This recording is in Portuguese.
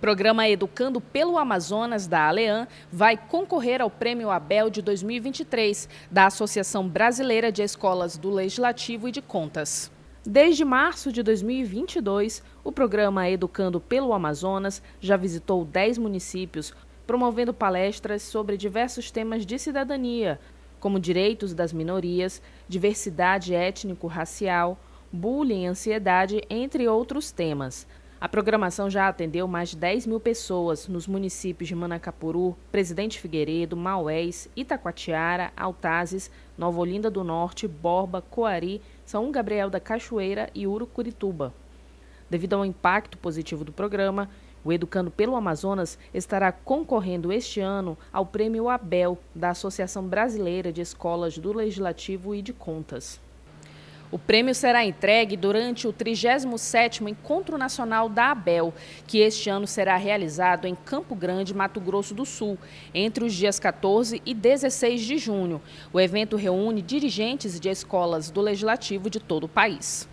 Programa Educando pelo Amazonas da Alean vai concorrer ao Prêmio Abel de 2023 da Associação Brasileira de Escolas do Legislativo e de Contas. Desde março de 2022, o programa Educando pelo Amazonas já visitou 10 municípios, promovendo palestras sobre diversos temas de cidadania, como direitos das minorias, diversidade étnico-racial, bullying, ansiedade, entre outros temas. A programação já atendeu mais de 10 mil pessoas nos municípios de Manacapuru, Presidente Figueiredo, Maués, Itacoatiara, Altazes, Nova Olinda do Norte, Borba, Coari, São Gabriel da Cachoeira e Urucurituba. Devido ao impacto positivo do programa, o Educando pelo Amazonas estará concorrendo este ano ao Prêmio Abel da Associação Brasileira de Escolas do Legislativo e de Contas. O prêmio será entregue durante o 37º Encontro Nacional da ABEL, que este ano será realizado em Campo Grande, Mato Grosso do Sul, entre os dias 14 e 16 de junho. O evento reúne dirigentes de escolas do Legislativo de todo o país.